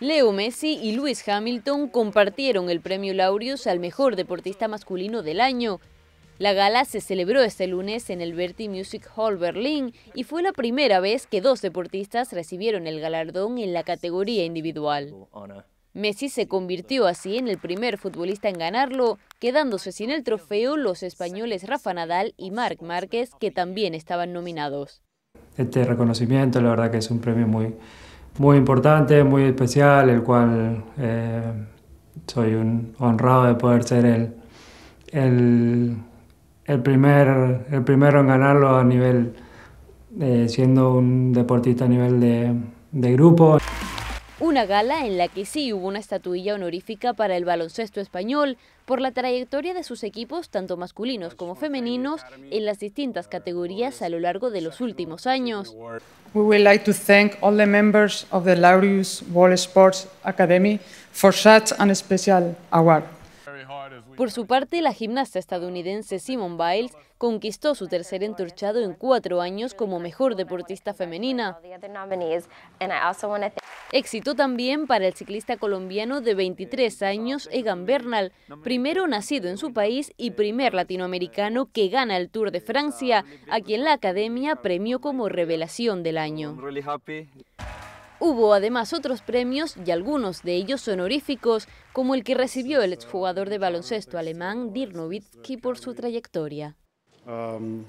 Leo Messi y Lewis Hamilton compartieron el premio Laureus al mejor deportista masculino del año. La gala se celebró este lunes en el Verti Music Hall Berlín y fue la primera vez que dos deportistas recibieron el galardón en la categoría individual. Messi se convirtió así en el primer futbolista en ganarlo, quedándose sin el trofeo los españoles Rafa Nadal y Marc Márquez, que también estaban nominados. Este reconocimiento, la verdad que es un premio muy, muy importante, muy especial, el cual eh, soy un honrado de poder ser el, el, primer, el primero en ganarlo a nivel, eh, siendo un deportista a nivel de, de grupo. Una gala en la que sí hubo una estatuilla honorífica para el baloncesto español por la trayectoria de sus equipos, tanto masculinos como femeninos, en las distintas categorías a lo largo de los últimos años. We would like to thank all the members of the Laureus World Sports Academy for such an special award. Por su parte, la gimnasta estadounidense Simone Biles conquistó su tercer entorchado en cuatro años como mejor deportista femenina. Éxito también para el ciclista colombiano de 23 años, Egan Bernal, primero nacido en su país y primer latinoamericano que gana el Tour de Francia, a quien la academia premió como revelación del año. Hubo además otros premios y algunos de ellos honoríficos, como el que recibió el exjugador de baloncesto alemán Dirk Nowitzki por su trayectoria. Um,